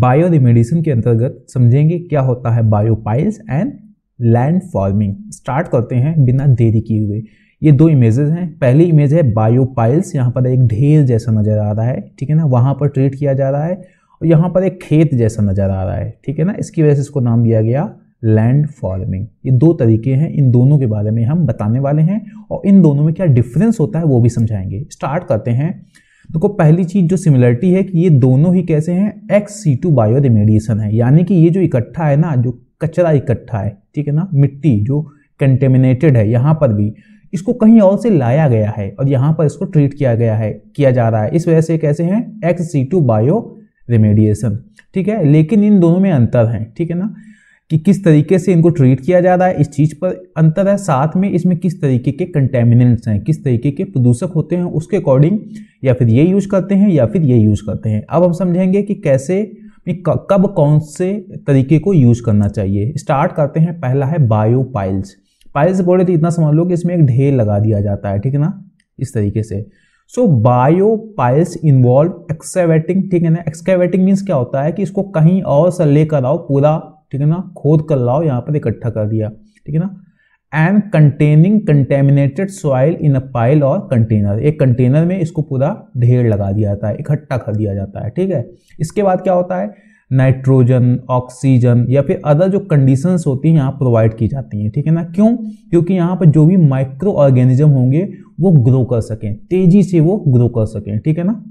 bio रिमेडिसन के अंतर्गत समझेंगे क्या होता है biopiles and land farming start करते हैं बिना देरी किए हुए ये दो इमेजेस हैं पहली इमेज है बायोपाइल्स यहाँ पर एक ढेर जैसा नज़र आ रहा है ठीक है ना वहाँ पर ट्रीट किया जा रहा है और यहाँ पर एक खेत जैसा नज़र आ रहा है ठीक है ना इसकी वजह से इसको नाम दिया गया लैंड फार्मिंग ये दो तरीके हैं इन दोनों के बारे में हम बताने वाले हैं और इन दोनों में क्या डिफरेंस होता है वो भी समझाएंगे स्टार्ट करते हैं देखो तो पहली चीज जो सिमिलरिटी है कि ये दोनों ही कैसे हैं ex situ bioremediation है यानी कि ये जो इकट्ठा है ना जो कचरा इकट्ठा है ठीक है ना मिट्टी जो कंटेमिनेटेड है यहाँ पर भी इसको कहीं और से लाया गया है और यहाँ पर इसको ट्रीट किया गया है किया जा रहा है इस वजह से कैसे हैं ex situ bioremediation ठीक है लेकिन इन दोनों में अंतर है ठीक है ना कि किस तरीके से इनको ट्रीट किया जा रहा है इस चीज़ पर अंतर है साथ में इसमें किस तरीके के कंटेमिनेंट्स हैं किस तरीके के प्रदूषक होते हैं उसके अकॉर्डिंग या फिर ये यूज़ करते हैं या फिर ये यूज़ करते हैं अब हम समझेंगे कि कैसे कब कौन से तरीके को यूज़ करना चाहिए स्टार्ट करते हैं पहला है बायो पाइल्स पाइल्स बोले तो इतना समझ लो कि इसमें एक ढेर लगा दिया जाता है ठीक है ना इस तरीके से so biopiles involve excavating ठीक है ना एक्सकेवेटिंग मीन्स क्या होता है कि इसको कहीं और से लेकर आओ पूरा ठीक है ना खोद कर लाओ यहाँ पर इकट्ठा कर दिया ठीक है ना and containing contaminated soil in a pile और कंटेनर एक कंटेनर में इसको पूरा ढेर लगा दिया जाता है इकट्ठा कर दिया जाता है ठीक है इसके बाद क्या होता है नाइट्रोजन ऑक्सीजन या फिर अदर जो कंडीशंस होती हैं यहाँ प्रोवाइड की जाती हैं ठीक है ना क्यों क्योंकि यहाँ पर जो भी माइक्रो ऑर्गेनिज्म होंगे वो ग्रो कर सकें तेज़ी से वो ग्रो कर सकें ठीक है ना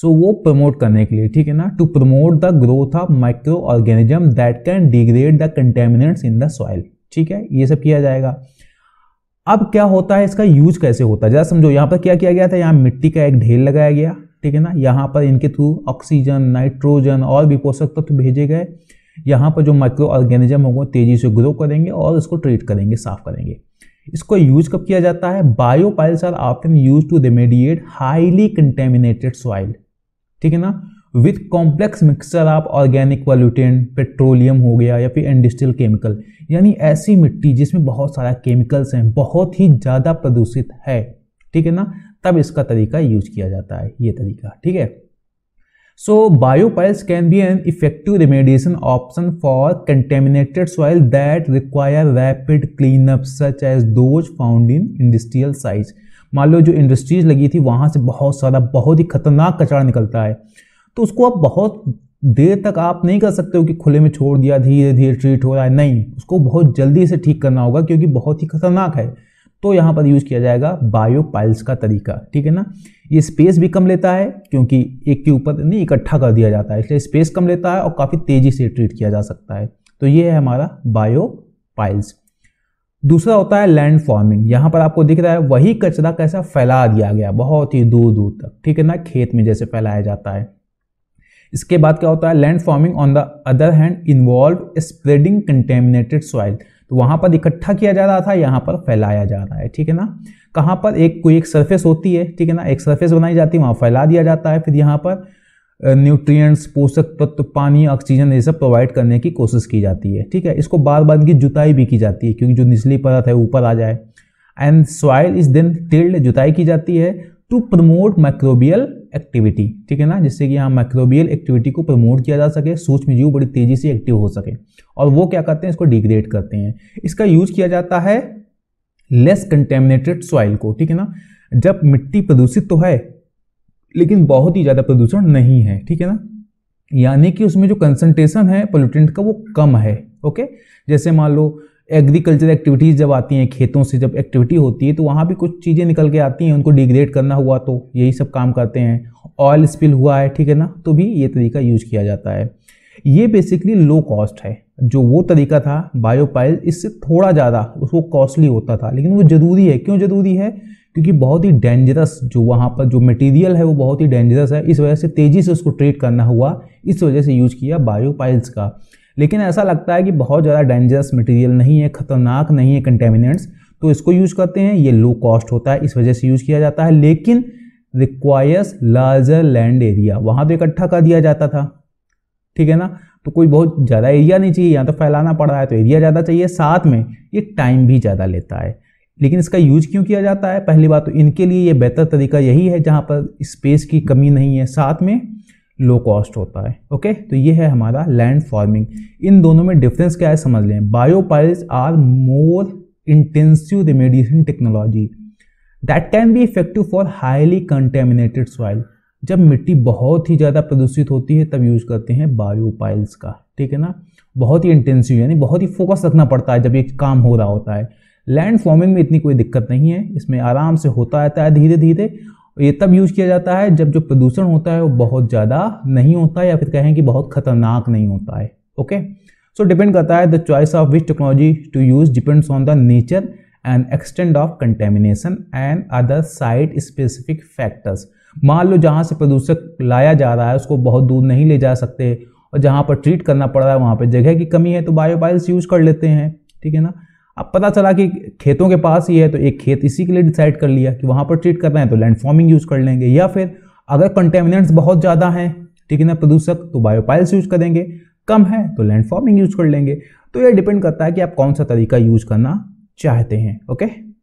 सो so, वो प्रमोट करने के लिए ठीक है ना to promote the growth of microorganism that can degrade the contaminants in the soil ठीक है ये सब किया जाएगा अब क्या होता है इसका यूज कैसे होता है जरा समझो यहाँ पर क्या किया गया था यहाँ मिट्टी का एक ढेर लगाया गया ठीक है ना यहाँ पर इनके थ्रू ऑक्सीजन नाइट्रोजन और भी पोषक तत्व तो भेजे गए यहाँ पर जो माइक्रो ऑर्गेनिज्म होंगे तेजी से ग्रो करेंगे और इसको ट्रीट करेंगे साफ करेंगे इसको यूज कब किया जाता है biopiles are often used to remediate highly contaminated soil ठीक है ना with complex mixture of organic pollutants petroleum हो गया या फिर इंडस्ट्रियल केमिकल यानी ऐसी मिट्टी जिसमें बहुत सारा केमिकल्स हैं बहुत ही ज़्यादा प्रदूषित है ठीक है ना तब इसका तरीका यूज किया जाता है ये तरीका ठीक है so biopiles can be an effective remediation option for contaminated soil that require rapid cleanup such as those found in industrial साइज मान लो जो इंडस्ट्रीज लगी थी वहाँ से बहुत सारा बहुत ही खतरनाक कचरा निकलता है तो उसको आप बहुत देर तक आप नहीं कर सकते हो कि खुले में छोड़ दिया धीरे धीरे ट्रीट हो रहा है नहीं उसको बहुत जल्दी से ठीक करना होगा क्योंकि बहुत ही खतरनाक है तो यहाँ पर यूज़ किया जाएगा बायोपाइल्स का तरीका ठीक है ना ये स्पेस भी कम लेता है क्योंकि एक के ऊपर नहीं इकट्ठा कर दिया जाता है इसलिए स्पेस कम लेता है और काफ़ी तेज़ी से ट्रीट किया जा सकता है तो ये है हमारा बायोपाइल्स दूसरा होता है लैंड फार्मिंग यहाँ पर आपको दिख रहा है वही कचरा कैसा फैला दिया गया बहुत ही दूर दूर तक ठीक है ना खेत में जैसे फैलाया जाता है इसके बाद क्या होता है land farming on the other hand involve spreading contaminated soil तो वहाँ पर इकट्ठा किया जा रहा था यहाँ पर फैलाया जा रहा है ठीक है ना कहाँ पर एक कोई एक सरफेस होती है ठीक है ना एक सरफेस बनाई जाती है वहाँ फैला दिया जाता है फिर यहाँ पर न्यूट्रिएंट्स पोषक तत्व पानी ऑक्सीजन ये सब प्रोवाइड करने की कोशिश की जाती है ठीक है इसको बार बार की जुताई भी की जाती है क्योंकि जो निचली परत है ऊपर आ जाए and soil is then tilled जुताई की जाती है टू प्रमोट माइक्रोबियल एक्टिविटी ठीक है ना जिससे कि यहाँ माइक्रोबियल एक्टिविटी को प्रमोट किया जा सके सूक्ष्म जीव बड़ी तेजी से एक्टिव हो सके और वो क्या करते हैं इसको डिग्रेड करते हैं इसका यूज किया जाता है लेस कंटेमिनेटेड सॉइल को ठीक है ना जब मिट्टी प्रदूषित तो है लेकिन बहुत ही ज़्यादा प्रदूषण नहीं है ठीक है ना यानी कि उसमें जो कंसनट्रेशन है पोल्यूटेंट का वो कम है ओके जैसे मान लो एग्रीकल्चर एक्टिविटीज़ जब आती हैं खेतों से जब एक्टिविटी होती है तो वहाँ भी कुछ चीज़ें निकल के आती हैं उनको डिग्रेड करना हुआ तो यही सब काम करते हैं ऑयल स्पिल हुआ है ठीक है ना तो भी ये तरीका यूज किया जाता है ये बेसिकली लो कॉस्ट है जो वो तरीका था बायोपाइल इससे थोड़ा ज़्यादा उसको कॉस्टली होता था लेकिन वो ज़रूरी है क्यों ज़रूरी है क्योंकि बहुत ही डेंजरस जो वहाँ पर जो मटेरियल है वो बहुत ही डेंजरस है इस वजह से तेज़ी से उसको ट्रीट करना हुआ इस वजह से यूज किया बायोपाइल्स का लेकिन ऐसा लगता है कि बहुत ज़्यादा डेंजरस मटेरियल नहीं है ख़तरनाक नहीं है कंटेमिनेंट्स तो इसको यूज़ करते हैं ये लो कॉस्ट होता है इस वजह से यूज़ किया जाता है लेकिन रिक्वायर्स लार्जर लैंड एरिया वहाँ तो इकट्ठा कर दिया जाता था ठीक है ना तो कोई बहुत ज़्यादा एरिया नहीं चाहिए यहाँ तो फैलाना पड़ रहा है तो एरिया ज़्यादा चाहिए साथ में ये टाइम भी ज़्यादा लेता है लेकिन इसका यूज क्यों किया जाता है पहली बात तो इनके लिए ये बेहतर तरीका यही है जहाँ पर स्पेस की कमी नहीं है साथ में लो कॉस्ट होता है ओके तो ये है हमारा लैंड फार्मिंग इन दोनों में डिफरेंस क्या है समझ लें biopiles are more intensive remediation technology that can be effective for highly contaminated soil जब मिट्टी बहुत ही ज़्यादा प्रदूषित होती है तब यूज़ करते हैं बायोपाइल्स का ठीक है ना बहुत ही इंटेंसिव यानी बहुत ही फोकस रखना पड़ता है जब एक काम हो रहा होता है लैंड फॉर्मिंग में इतनी कोई दिक्कत नहीं है इसमें आराम से होता रहता है धीरे धीरे ये तब यूज किया जाता है जब जो प्रदूषण होता है वो बहुत ज़्यादा नहीं होता या फिर कहें कि बहुत खतरनाक नहीं होता है ओके सो डिपेंड करता है the choice of which technology to use depends on the nature and extent of contamination and other site specific factors मान लो जहाँ से प्रदूषक लाया जा रहा है उसको बहुत दूर नहीं ले जा सकते और जहाँ पर ट्रीट करना पड़ रहा है वहाँ पर जगह की कमी है तो बायोबाइल्स यूज कर लेते हैं ठीक है ना अब पता चला कि खेतों के पास ही है तो एक खेत इसी के लिए डिसाइड कर लिया कि वहाँ पर ट्रीट करना है तो लैंड फॉर्मिंग यूज़ कर लेंगे या फिर अगर कंटेमिनेंट्स बहुत ज़्यादा हैं ठीक है ना प्रदूषक तो बायोपाइल्स यूज़ करेंगे कम है तो लैंड फॉर्मिंग यूज़ कर लेंगे तो यह डिपेंड करता है कि आप कौन सा तरीका यूज़ करना चाहते हैं ओके